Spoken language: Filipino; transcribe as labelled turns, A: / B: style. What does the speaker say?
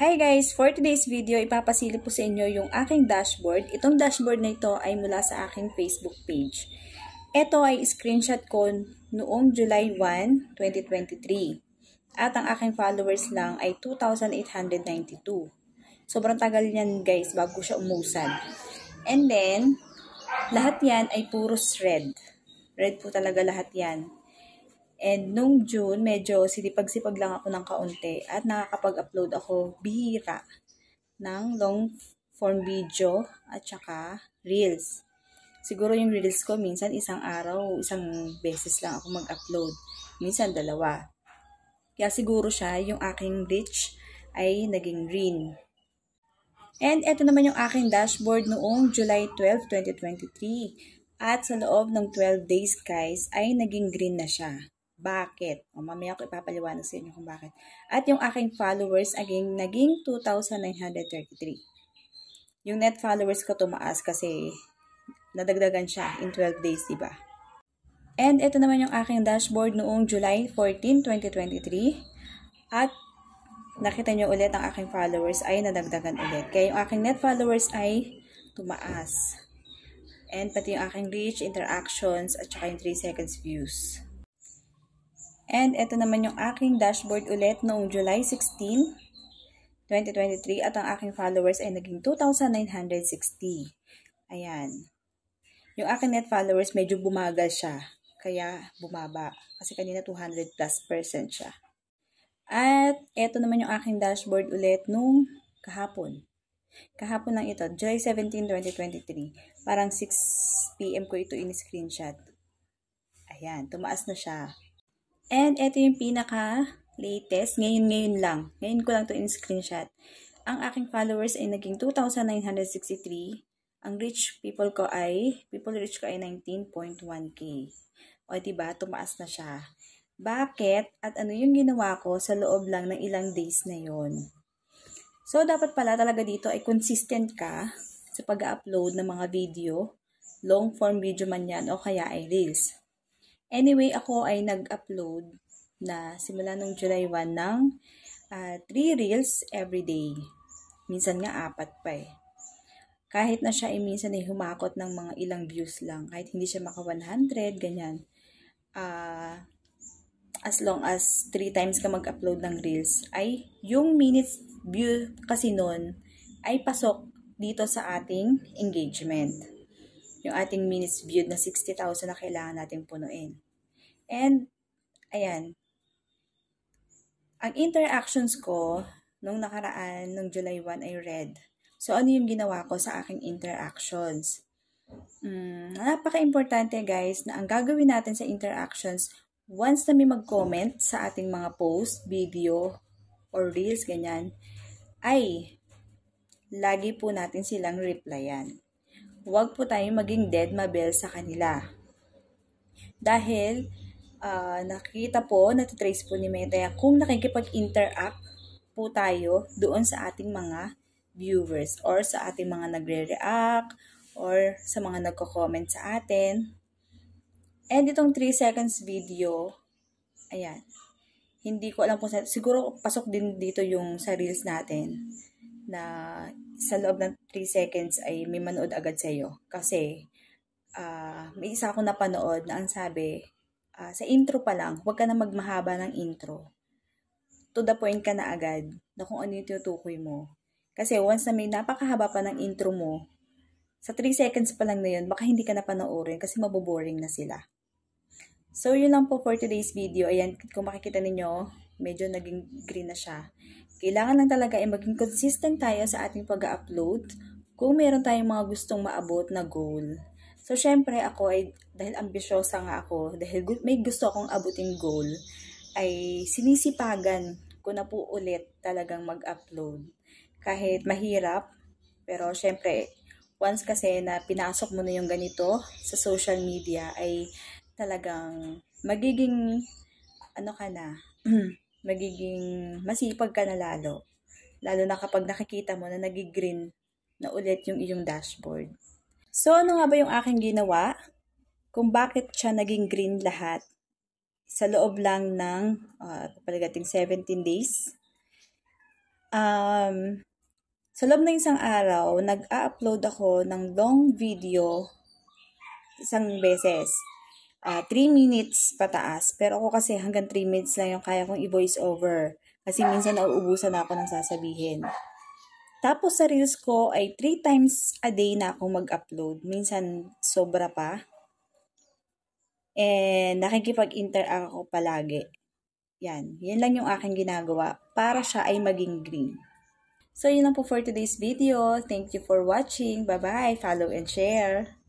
A: Hi guys! For today's video, ipapasilip po sa inyo yung aking dashboard. Itong dashboard na ito ay mula sa aking Facebook page. Ito ay screenshot ko noong July 1, 2023. At ang aking followers lang ay 2,892. Sobrang tagal niyan guys bago siya umusad. And then, lahat yan ay puro red. Red po talaga lahat yan. And nung June, medyo sinipag-sipag lang ako ng kaunti at nakakapag-upload ako bihira ng long form video at saka reels. Siguro yung reels ko minsan isang araw, isang beses lang ako mag-upload. Minsan dalawa. Kaya siguro siya yung aking reach ay naging green. And ito naman yung aking dashboard noong July 12, 2023. At sa loob ng 12 days guys ay naging green na siya. Bakit? O mamaya ko ipapaliwanag sa inyo kung bakit. At yung aking followers again, naging 2,933. Yung net followers ko tumaas kasi nadagdagan siya in 12 days, di ba? And ito naman yung aking dashboard noong July 14, 2023. At nakita nyo ulit ang aking followers ay nadagdagan ulit. Kaya yung aking net followers ay tumaas. And pati yung aking reach, interactions, at saka yung 3 seconds views. And ito naman yung aking dashboard ulit noong July 16, 2023 at ang aking followers ay naging 2,960. Ayan. Yung aking net followers medyo bumagal siya. Kaya bumaba. Kasi kanina 200 plus percent siya. At ito naman yung aking dashboard ulit nung kahapon. Kahapon lang ito, July 17, 2023. Parang 6 p.m. ko ito in-screenshot. Ayan, tumaas na siya. And ito yung pinaka latest, ngayon-ngayon lang. Ngayon ko lang to in-screenshot. Ang aking followers ay naging 2,963. Ang rich people ko ay, people rich ko ay 19.1k. O diba, tumaas na siya. Bakit? At ano yung ginawa ko sa loob lang ng ilang days na yon So, dapat pala talaga dito ay consistent ka sa pag-upload ng mga video, long form video man yan o kaya ay reels. Anyway, ako ay nag-upload na simula nung July 1 ng uh, ah, 3 reels every day. Minsan nga apat pa eh. Kahit na siya ay minsan ay humakot ng mga ilang views lang. Kahit hindi siya maka 100, ganyan. Uh, as long as 3 times ka mag-upload ng reels, ay yung minutes view kasi noon ay pasok dito sa ating engagement yung ating minutes viewed na 60,000 na kailangan nating punuin. And, ayan. Ang interactions ko nung nakaraan, nung July 1 ay red. So, ano yung ginawa ko sa aking interactions? Mm, napaka-importante guys na ang gagawin natin sa interactions, once na may mag-comment sa ating mga post, video, or reels, ganyan, ay lagi po natin silang replyan huwag po tayong maging dead mabel sa kanila. Dahil uh, nakita po, natitrace po ni Meta kung nakikipag-interact po tayo doon sa ating mga viewers or sa ating mga nagre-react or sa mga nagko-comment sa atin. And itong 3 seconds video, ayan, hindi ko alam kung sa, siguro pasok din dito yung sa reels natin na sa loob ng 3 seconds ay may manood agad sa iyo. Kasi uh, may isa akong napanood na ang sabi, uh, sa intro pa lang, huwag ka na magmahaba ng intro. To the point ka na agad na kung ano yung tutukoy mo. Kasi once na may napakahaba pa ng intro mo, sa 3 seconds pa lang na yun, baka hindi ka na panoorin kasi maboboring na sila. So, yun lang po for today's video. Ayan, kung makikita ninyo, medyo naging green na siya. Kailangan lang talaga ay maging consistent tayo sa ating pag-upload kung meron tayong mga gustong maabot na goal. So, syempre, ako ay, dahil ambisyosa nga ako, dahil may gusto akong abutin goal, ay sinisipagan ko na po ulit talagang mag-upload. Kahit mahirap, pero syempre, once kasi na pinasok mo na yung ganito sa social media, ay talagang magiging, ano ka na, mm, magiging masipag ka na lalo. Lalo na kapag nakikita mo na nagigreen na ulit yung iyong dashboard. So, ano nga ba yung aking ginawa? Kung bakit siya naging green lahat sa loob lang ng uh, ah, palagating 17 days. Um, sa loob ng isang araw, nag-upload ako ng long video isang beses uh, ah, 3 minutes pataas. Pero ako kasi hanggang 3 minutes lang yung kaya kong i-voice over. Kasi minsan nauubusan ako ng sasabihin. Tapos sa reels ko ay 3 times a day na ako mag-upload. Minsan sobra pa. And nakikipag-interact ako palagi. Yan. Yan lang yung aking ginagawa para siya ay maging green. So, yun lang po for today's video. Thank you for watching. Bye-bye. Follow and share.